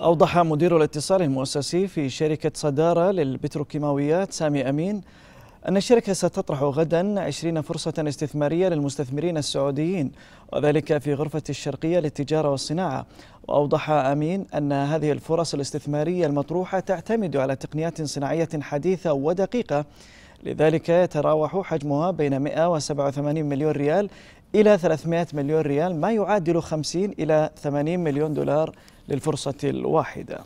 أوضح مدير الاتصال المؤسسي في شركة صدارة للبتروكيماويات سامي أمين أن الشركة ستطرح غدا 20 فرصة استثمارية للمستثمرين السعوديين وذلك في غرفة الشرقية للتجارة والصناعة وأوضح أمين أن هذه الفرص الاستثمارية المطروحة تعتمد على تقنيات صناعية حديثة ودقيقة لذلك يتراوح حجمها بين 187 مليون ريال إلى 300 مليون ريال ما يعادل 50 إلى 80 مليون دولار للفرصة الواحدة